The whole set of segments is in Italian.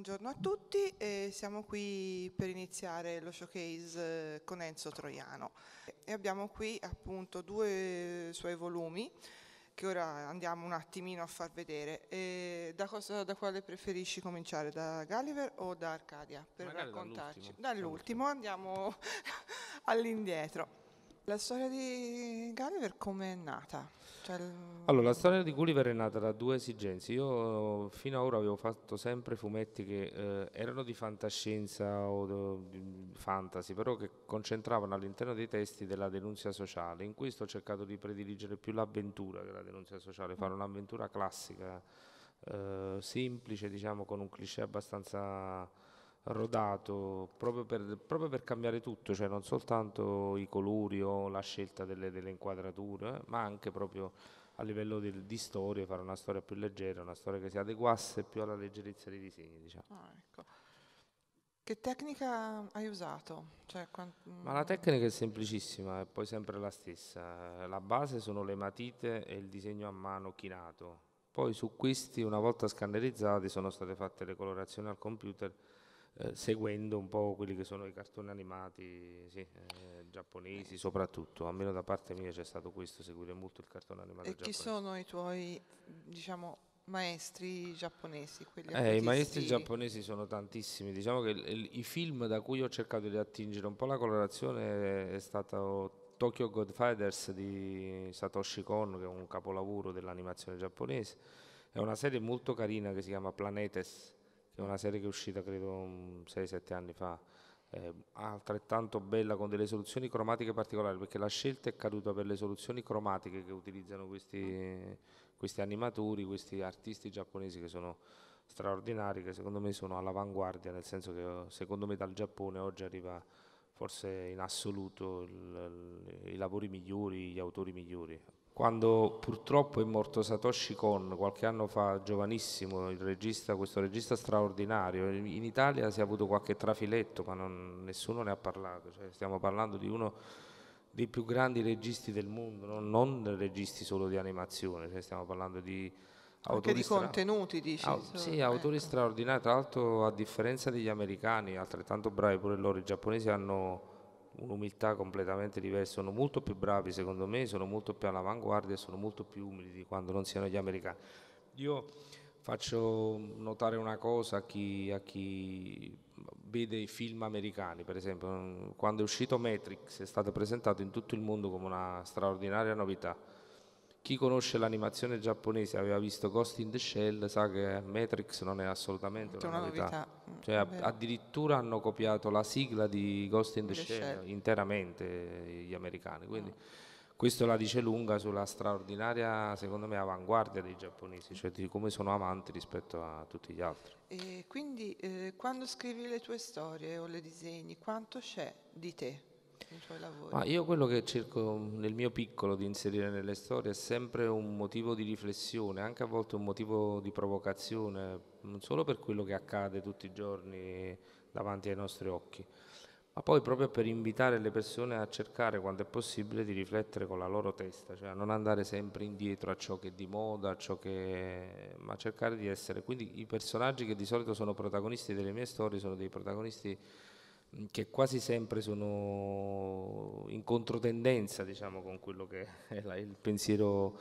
Buongiorno a tutti, eh, siamo qui per iniziare lo showcase eh, con Enzo Troiano e abbiamo qui appunto due suoi volumi che ora andiamo un attimino a far vedere. Eh, da, cosa, da, quale preferisci cominciare? Da Gulliver o da Arcadia? Per Magari raccontarci. Dall'ultimo, dall andiamo all'indietro. La storia di Gulliver come è nata? Cioè, allora, la storia di Gulliver è nata da due esigenze. Io fino ad ora avevo fatto sempre fumetti che eh, erano di fantascienza o di fantasy, però che concentravano all'interno dei testi della denuncia sociale. In questo ho cercato di prediligere più l'avventura che la denuncia sociale, fare un'avventura classica, eh, semplice, diciamo, con un cliché abbastanza rodato proprio per, proprio per cambiare tutto, cioè non soltanto i colori o la scelta delle, delle inquadrature, eh, ma anche proprio a livello di, di, storie, fare una storia più leggera, una storia che si adeguasse più alla leggerezza dei disegni. Diciamo. Ah, ecco. Che tecnica hai usato? Cioè, quant- mm, Ma la tecnica è semplicissima, è poi sempre la stessa. La base sono le matite e il disegno a mano chinato. Poi su questi, una volta scannerizzati, sono state fatte le colorazioni al computer eh, seguendo un po' quelli che sono i cartoni animati sì, eh, giapponesi eh. soprattutto, almeno da parte mia c'è stato questo, seguire molto il cartone animato e giapponese. E chi sono i tuoi, diciamo, maestri giapponesi? Eh, I maestri giapponesi sono tantissimi, diciamo che il, il, i film da cui ho cercato di attingere un po' la colorazione è stato Tokyo Godfathers di Satoshi Kon, che è un capolavoro dell'animazione giapponese, è una serie molto carina che si chiama Planetes, è una serie che è uscita credo 6-7 anni fa, eh, altrettanto bella con delle soluzioni cromatiche particolari, perché la scelta è caduta per le soluzioni cromatiche che utilizzano questi, questi animatori, questi artisti giapponesi che sono straordinari, che secondo me sono all'avanguardia, nel senso che secondo me dal Giappone oggi arriva forse in assoluto il, i lavori migliori, gli autori migliori. Quando purtroppo è morto Satoshi Kon, qualche anno fa, giovanissimo, regista, questo regista straordinario, in Italia si è avuto qualche trafiletto, ma non, nessuno ne ha parlato. Cioè, stiamo parlando di uno dei più grandi registi del mondo, non, non registi solo di animazione, cioè, stiamo parlando di Autori Anche di contenuti dici? Au- sì, autori ecco. straordinari, tra l'altro a differenza degli americani, altrettanto bravi pure loro, i giapponesi hanno un'umiltà completamente diversa, sono molto più bravi secondo me, sono molto più all'avanguardia e sono molto più umili di quando non siano gli americani. Io faccio notare una cosa a chi, a chi vede i film americani, per esempio, quando è uscito Matrix è stato presentato in tutto il mondo come una straordinaria novità chi conosce l'animazione giapponese aveva visto Ghost in the Shell sa che Matrix non è assolutamente una, una novità. novità. Mm, cioè, addirittura hanno copiato la sigla di Ghost in the, the Shell, Shell, interamente gli americani. Quindi no. questo la dice lunga sulla straordinaria, secondo me, avanguardia dei giapponesi, cioè di come sono avanti rispetto a tutti gli altri. E quindi eh, quando scrivi le tue storie o le disegni, quanto c'è di te? Ma io quello che cerco nel mio piccolo di inserire nelle storie è sempre un motivo di riflessione, anche a volte un motivo di provocazione, non solo per quello che accade tutti i giorni davanti ai nostri occhi, ma poi proprio per invitare le persone a cercare quanto è possibile di riflettere con la loro testa, cioè a non andare sempre indietro a ciò che è di moda, che... ma cercare di essere. Quindi i personaggi che di solito sono protagonisti delle mie storie sono dei protagonisti che quasi sempre sono in controtendenza diciamo, con quello che è la, il pensiero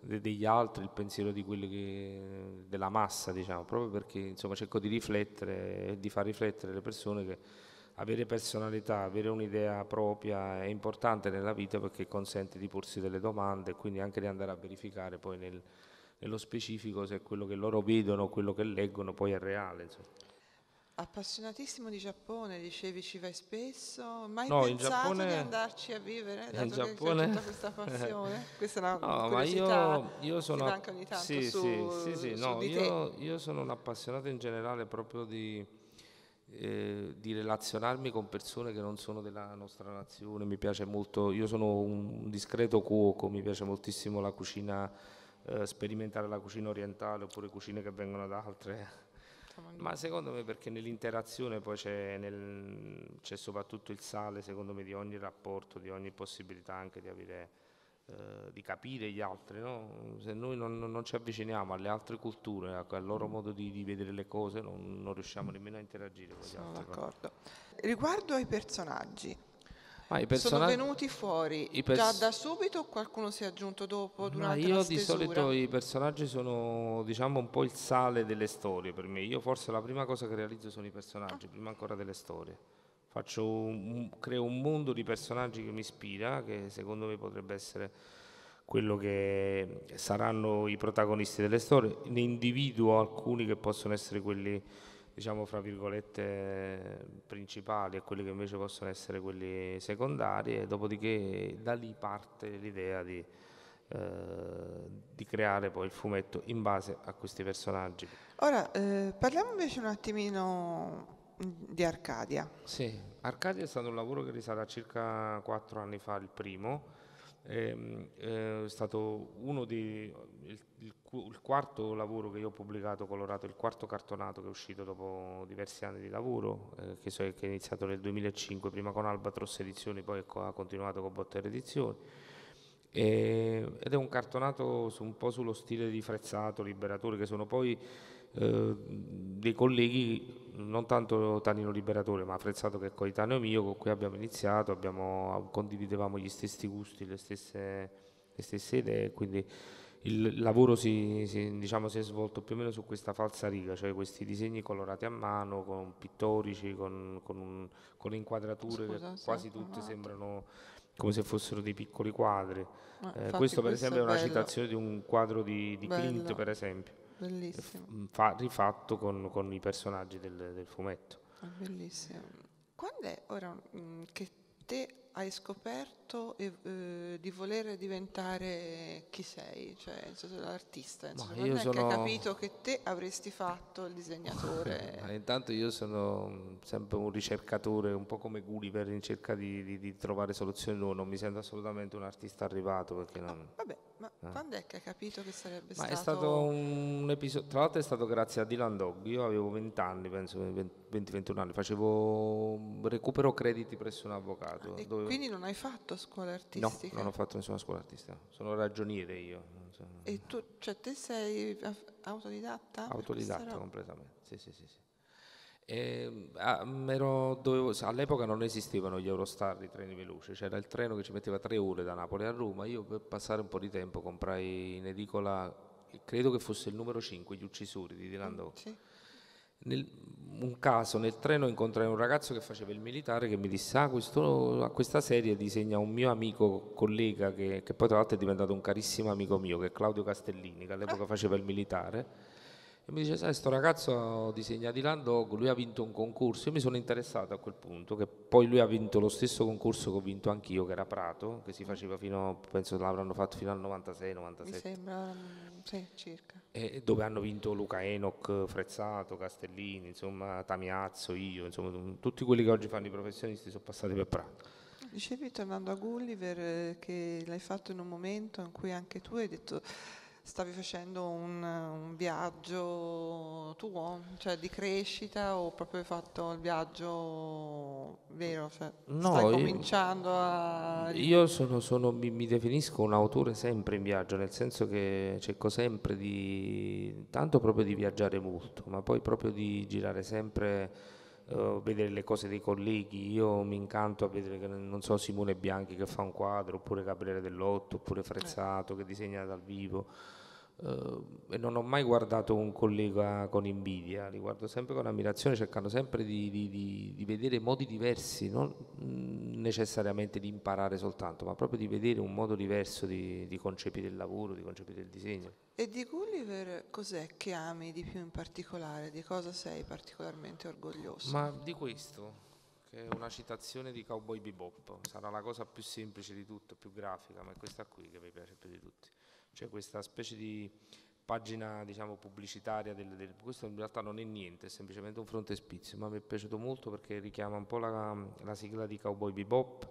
degli altri, il pensiero che, della massa, diciamo, proprio perché insomma, cerco di riflettere e di far riflettere le persone che avere personalità, avere un'idea propria è importante nella vita perché consente di porsi delle domande e quindi anche di andare a verificare poi nel, nello specifico se quello che loro vedono, quello che leggono poi è reale. Insomma. Appassionatissimo di Giappone, dicevi ci vai spesso, mai no, in pensato Giappone... di andarci a vivere, dato in Giappone... c'è tutta questa passione? questa è una no, ma io, io sono... A... ogni tanto sì, su, sì, sì, sì. No, io, io, sono un appassionato in generale proprio di, eh, di, relazionarmi con persone che non sono della nostra nazione, mi piace molto, io sono un discreto cuoco, mi piace moltissimo la cucina, eh, sperimentare la cucina orientale oppure cucine che vengono da altre ma secondo me perché nell'interazione poi c'è, nel, c'è, soprattutto il sale, secondo me, di ogni rapporto, di ogni possibilità anche di, avere, eh, di capire gli altri, no? se noi non, non, ci avviciniamo alle altre culture, ecco, al loro mm. modo di, di vedere le cose, non, non, riusciamo nemmeno a interagire con gli Sono altri. D'accordo. Riguardo ai personaggi, sono venuti fuori già da subito o qualcuno si è aggiunto dopo durante io la di solito i personaggi sono diciamo un po' il sale delle storie per me. Io forse la prima cosa che realizzo sono i personaggi, ah. prima ancora delle storie. Un, creo un mondo di personaggi che mi ispira, che secondo me potrebbe essere quello che saranno i protagonisti delle storie, ne individuo alcuni che possono essere quelli diciamo fra virgolette principali e quelli che invece possono essere quelli secondari e dopodiché da lì parte l'idea di, eh, di creare poi il fumetto in base a questi personaggi. Ora eh, parliamo invece un attimino di Arcadia. Sì, Arcadia è stato un lavoro che risale a circa quattro anni fa, il primo, Ehm, eh, è stato uno di, il, il, il, quarto lavoro che io ho pubblicato Colorato, il quarto cartonato che è uscito dopo diversi anni di lavoro, eh, che, so, che, è iniziato nel 2005, prima con Albatros Edizioni, poi ha continuato con Botter Edizioni. ed è un cartonato su, un po' sullo stile di Frezzato, Liberatore, che sono poi eh, dei colleghi non tanto Tanino Liberatore, ma Frezzato che è coetaneo mio, con cui abbiamo iniziato, abbiamo, condividevamo gli stessi gusti, le stesse, le stesse idee, quindi il lavoro si, si, diciamo, si, è svolto più o meno su questa falsa riga, cioè questi disegni colorati a mano, con pittorici, con, con, un, con inquadrature Scusa, che quasi tutte sembrano come se fossero dei piccoli quadri. Eh, questo per esempio è, è una citazione di un quadro di, di Clint, per esempio Bellissimo. Fa, rifatto con, con, i personaggi del, del fumetto. Ah, bellissimo. Quando è ora mh, che te hai scoperto eh, di voler diventare chi sei, cioè l'artista? Insomma, io sono... hai capito che te avresti fatto il disegnatore? Ma intanto io sono sempre un ricercatore, un po' come Gulliver in cerca di, di, di trovare soluzioni nuove, non mi sento assolutamente un artista arrivato perché non... Ah, vabbè, ma eh. quando è che hai capito che sarebbe ma stato... È stato un episodio, tra l'altro è stato grazie a Dylan Dog, io avevo 20 anni, penso 20-21 anni, facevo recupero crediti presso un avvocato ah, dove quindi non hai fatto scuola artistica? No, non ho fatto nessuna scuola artistica, sono ragioniere io. E tu, cioè te sei autodidatta? Autodidatta completamente, sì sì sì. sì. E, ehm, ah, mm, dovevo, all'epoca non esistevano gli Eurostar, i treni veloci, c'era il treno che ci metteva tre ore da Napoli a Roma, io per passare un po' di tempo comprai in edicola, credo che fosse il numero 5, Gli uccisori di Dilandò. Sì nel, un caso nel treno incontrai un ragazzo che faceva il militare che mi disse ah, questo, a questa serie disegna un mio amico collega che, che, poi tra l'altro è diventato un carissimo amico mio che è Claudio Castellini che all'epoca ah. faceva il militare e mi dice sai sto ragazzo disegna di Landog lui ha vinto un concorso io mi sono interessato a quel punto che poi lui ha vinto lo stesso concorso che ho vinto anch'io che era Prato che si mm. faceva fino penso l'avranno fatto fino al 96 97 mi sembra mm, sì, circa e dove hanno vinto Luca Enoch Frezzato Castellini insomma Tamiazzo io insomma tutti quelli che oggi fanno i professionisti sono passati per Prato Dicevi tornando a Gulliver eh, che l'hai fatto in un momento in cui anche tu hai detto stavi facendo un, un viaggio tuo, cioè di crescita o proprio hai fatto il viaggio vero? Cioè, no, stai cominciando io, a... Io sono, sono, mi, mi, definisco un autore sempre in viaggio, nel senso che cerco sempre di, tanto proprio di viaggiare molto, ma poi proprio di girare sempre uh, vedere le cose dei colleghi, io mi incanto a vedere non so Simone Bianchi che fa un quadro, oppure Gabriele Dell'Otto, oppure eh. Frezzato eh. che disegna dal vivo Uh, e non ho mai guardato un collega con invidia, li guardo sempre con ammirazione, cercando sempre di, di, di, di vedere modi diversi, non mm, necessariamente di imparare soltanto, ma proprio di vedere un modo diverso di, concepire il lavoro, di concepire il disegno. E di Gulliver cos'è che ami di più in particolare? Di cosa sei particolarmente orgoglioso? Ma di questo, che è una citazione di Cowboy Bebop, sarà la cosa più semplice di tutto, più grafica, ma è questa qui che mi piace più di tutti c'è questa specie di pagina diciamo, pubblicitaria, del, del, questo in realtà non è niente, è semplicemente un frontespizio, ma mi è piaciuto molto perché richiama un po' la, la sigla di Cowboy Bebop,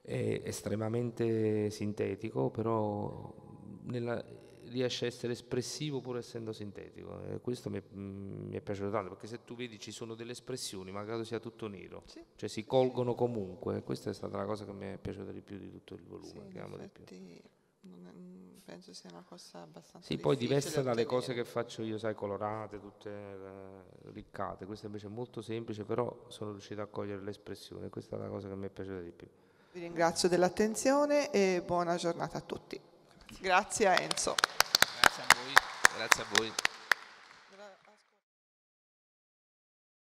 è estremamente sintetico, però nella, riesce a essere espressivo pur essendo sintetico. Eh, questo mi, mm, mi, è piaciuto tanto perché se tu vedi ci sono delle espressioni, magari sia tutto nero, sì. cioè si colgono comunque. Questa è stata la cosa che mi è piaciuta di più di tutto il volume. Sì, infatti, penso sia una cosa abbastanza Sì, poi diversa dalle cose che faccio io, sai, colorate, tutte eh, riccate. Questa invece è molto semplice, però sono riuscito a cogliere l'espressione. Questa è la cosa che mi è piaciuta di più. Vi ringrazio dell'attenzione e buona giornata a tutti. Grazie a Enzo. Grazie a voi. Grazie a voi.